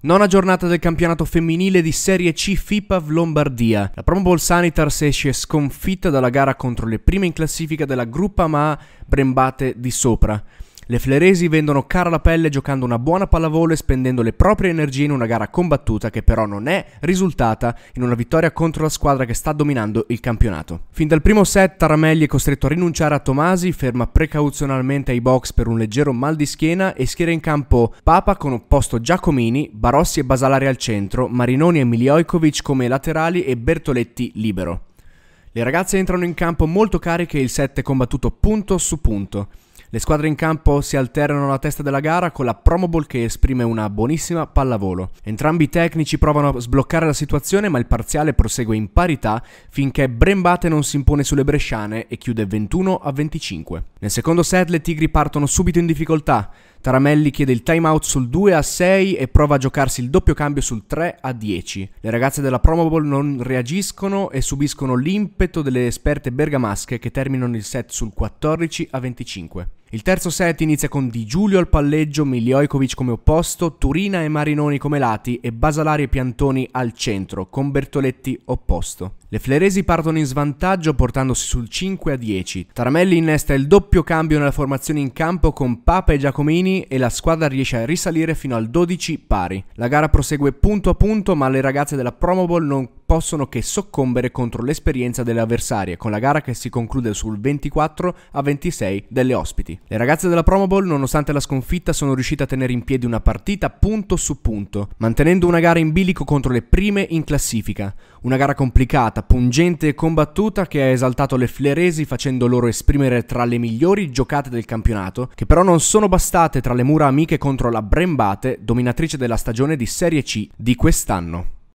Nona giornata del campionato femminile di Serie C FIPAV Lombardia. La Promobol Sanitars esce sconfitta dalla gara contro le prime in classifica della Gruppa Ma Brembate di Sopra. Le fleresi vendono cara la pelle giocando una buona pallavolo e spendendo le proprie energie in una gara combattuta che però non è risultata in una vittoria contro la squadra che sta dominando il campionato. Fin dal primo set Taramelli è costretto a rinunciare a Tomasi, ferma precauzionalmente ai box per un leggero mal di schiena e schiera in campo Papa con opposto Giacomini, Barossi e Basalari al centro, Marinoni e Milioikovic come laterali e Bertoletti libero. Le ragazze entrano in campo molto cariche e il set è combattuto punto su punto. Le squadre in campo si alternano alla testa della gara con la Promobol che esprime una buonissima pallavolo. Entrambi i tecnici provano a sbloccare la situazione ma il parziale prosegue in parità finché Brembate non si impone sulle Bresciane e chiude 21 a 25. Nel secondo set le Tigri partono subito in difficoltà. Taramelli chiede il time out sul 2 a 6 e prova a giocarsi il doppio cambio sul 3 a 10. Le ragazze della Promobol non reagiscono e subiscono l'impeto delle esperte bergamasche che terminano il set sul 14 a 25. Il terzo set inizia con Di Giulio al palleggio, Milioikovic come opposto, Turina e Marinoni come lati e Basalari e Piantoni al centro, con Bertoletti opposto. Le fleresi partono in svantaggio portandosi sul 5 a 10. Taramelli innesta il doppio cambio nella formazione in campo con Papa e Giacomini e la squadra riesce a risalire fino al 12 pari. La gara prosegue punto a punto ma le ragazze della Promobol non possono che soccombere contro l'esperienza delle avversarie, con la gara che si conclude sul 24 a 26 delle ospiti. Le ragazze della Promo Bowl, nonostante la sconfitta, sono riuscite a tenere in piedi una partita punto su punto, mantenendo una gara in bilico contro le prime in classifica. Una gara complicata, pungente e combattuta che ha esaltato le fleresi facendo loro esprimere tra le migliori giocate del campionato, che però non sono bastate tra le mura amiche contro la Brembate, dominatrice della stagione di Serie C di quest'anno.